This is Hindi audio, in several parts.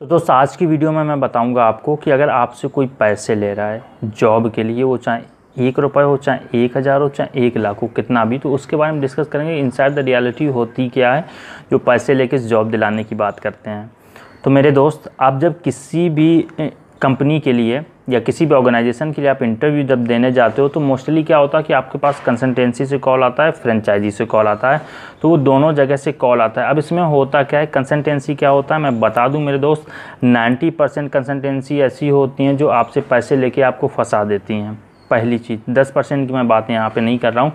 तो दोस्तों आज की वीडियो में मैं बताऊंगा आपको कि अगर आपसे कोई पैसे ले रहा है जॉब के लिए वो चाहे एक रुपये हो चाहे एक हज़ार हो चाहे एक लाख हो कितना भी तो उसके बारे में डिस्कस करेंगे साइड द रियलिटी होती क्या है जो पैसे लेके जॉब दिलाने की बात करते हैं तो मेरे दोस्त आप जब किसी भी कंपनी के लिए या किसी भी ऑर्गेनाइजेशन के लिए आप इंटरव्यू जब देने जाते हो तो मोस्टली क्या होता है कि आपके पास कंसल्टेंसी से कॉल आता है फ्रेंचाइजी से कॉल आता है तो वो दोनों जगह से कॉल आता है अब इसमें होता क्या है कंसल्टेंसी क्या होता है मैं बता दूं मेरे दोस्त 90 परसेंट कंसल्टेंसी ऐसी होती हैं जो आपसे पैसे लेके आपको फंसा देती हैं पहली चीज़ दस परसेंट की मैं बात यहाँ पर नहीं कर रहा हूँ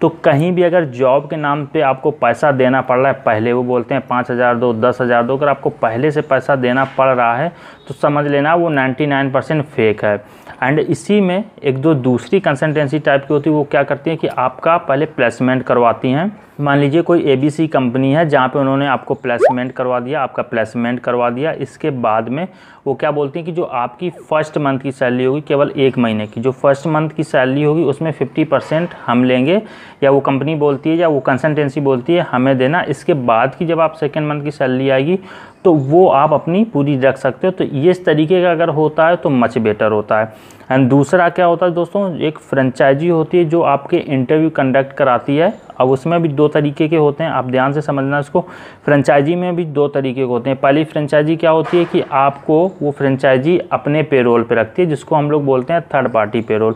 तो कहीं भी अगर जॉब के नाम पे आपको पैसा देना पड़ रहा है पहले वो बोलते हैं पाँच हज़ार दो दस हज़ार दो अगर आपको पहले से पैसा देना पड़ रहा है तो समझ लेना वो नाइन्टी नाइन परसेंट फेक है एंड इसी में एक दो दूसरी कंसल्टेंसी टाइप की होती है वो क्या करती है कि आपका पहले प्लेसमेंट करवाती हैं मान लीजिए कोई एबीसी कंपनी है जहाँ पे उन्होंने आपको प्लेसमेंट करवा दिया आपका प्लेसमेंट करवा दिया इसके बाद में वो क्या बोलते हैं कि जो आपकी फ़र्स्ट मंथ की सैलरी होगी केवल एक महीने की जो फर्स्ट मंथ की सैलरी होगी उसमें 50 परसेंट हम लेंगे या वो कंपनी बोलती है या वो कंसल्टेंसी बोलती है हमें देना इसके बाद की जब आप सेकेंड मंथ की सैलरी आएगी तो वो आप अपनी पूरी रख सकते हो तो ये इस तरीके का अगर होता है तो मच बेटर होता है एंड दूसरा क्या होता है दोस्तों एक फ्रेंचाइजी होती है जो आपके इंटरव्यू कंडक्ट कराती है अब उसमें भी दो तरीके के होते हैं आप ध्यान से समझना इसको फ्रेंचाइजी में भी दो तरीके के होते हैं पहली फ्रेंचाइजी क्या होती है कि आपको वो फ्रेंचाइजी अपने पेरोल पे रखती है जिसको हम लोग बोलते हैं थर्ड पार्टी पेरोल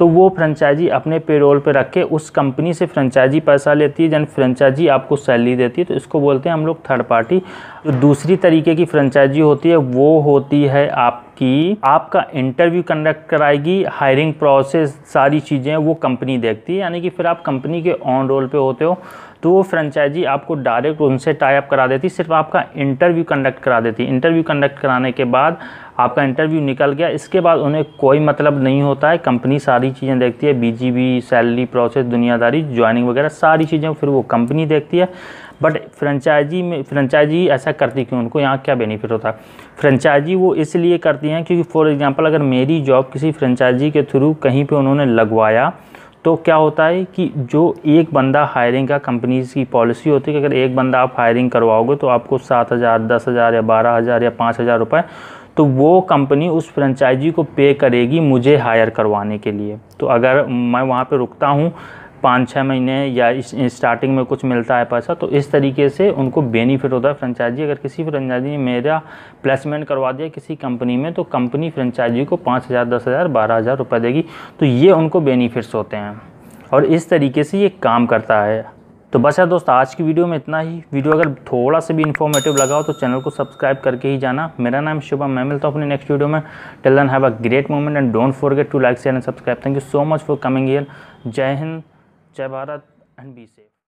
तो वो फ्रेंचाइजी अपने पेरोल पे रख के उस कंपनी से फ्रेंचाइजी पैसा लेती है जन फ्रेंचाइजी आपको सैलरी देती है तो इसको बोलते हैं हम लोग थर्ड पार्टी जो दूसरी तरीके की फ्रेंचाइजी होती है वो होती है आपकी आपका इंटरव्यू कंडक्ट कराएगी हायरिंग प्रोसेस सारी चीज़ें वो कंपनी देखती है यानी कि फिर आप कंपनी के ऑन रोल पे होते हो तो वो फ्रेंचाइजी आपको डायरेक्ट उनसे टाइप करा देती सिर्फ आपका इंटरव्यू कंडक्ट करा देती इंटरव्यू कंडक्ट कराने के बाद आपका इंटरव्यू निकल गया इसके बाद उन्हें कोई मतलब नहीं होता है कंपनी सारी चीज़ें देखती है बीजीबी सैलरी प्रोसेस दुनियादारी ज्वाइनिंग वगैरह सारी चीज़ें फिर वो कंपनी देखती है बट फ्रेंचाइजी में फ्रेंचाइजी ऐसा करती क्यों उनको यहाँ क्या बेनिफिट होता है फ्रेंचाइजी वो इसलिए करती हैं क्योंकि फॉर एग्ज़ाम्पल अगर मेरी जॉब किसी फ्रेंचाइजी के थ्रू कहीं पर उन्होंने लगवाया तो क्या होता है कि जो एक बंदा हायरिंग का कंपनीज़ की पॉलिसी होती है कि अगर एक बंदा आप हायरिंग करवाओगे तो आपको सात हज़ार दस हज़ार या बारह हज़ार या पाँच हज़ार रुपये तो वो कंपनी उस फ्रेंचाइजी को पे करेगी मुझे हायर करवाने के लिए तो अगर मैं वहाँ पर रुकता हूँ पाँच छः महीने या स्टार्टिंग में कुछ मिलता है पैसा तो इस तरीके से उनको बेनिफिट होता है फ्रेंचाइजी अगर किसी फ्रेंचाइजी ने मेरा प्लेसमेंट करवा दिया किसी कंपनी में तो कंपनी फ्रेंचाइजी को पाँच हज़ार दस हज़ार बारह हज़ार रुपये देगी तो ये उनको बेनिफिट्स होते हैं और इस तरीके से ये काम करता है तो बस यार दोस्त आज की वीडियो में इतना ही वीडियो अगर थोड़ा सा भी इन्फॉर्मेटिव लगा हो तो चैनल को सब्सक्राइब करके ही जाना मेरा नाम शुभम मैं मिलता हूँ अपने नेक्स्ट वीडियो में till then have a great moment and don't forget to like share and subscribe thank you so much for coming year जय हिंद जय भारत एंड बी सेफ